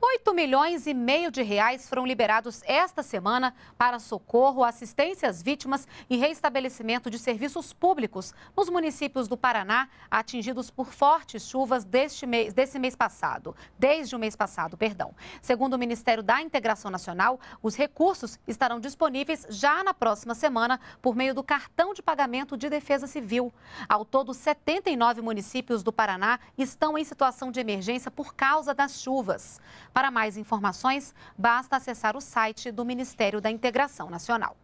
8 milhões e meio de reais foram liberados esta semana para socorro, assistência às vítimas e reestabelecimento de serviços públicos nos municípios do Paraná atingidos por fortes chuvas deste mês, desse mês passado, desde o mês passado, perdão. Segundo o Ministério da Integração Nacional, os recursos estarão disponíveis já na próxima semana por meio do cartão de pagamento de defesa civil. Ao todo, 79 municípios do Paraná estão em situação de emergência por causa das chuvas. Para mais informações, basta acessar o site do Ministério da Integração Nacional.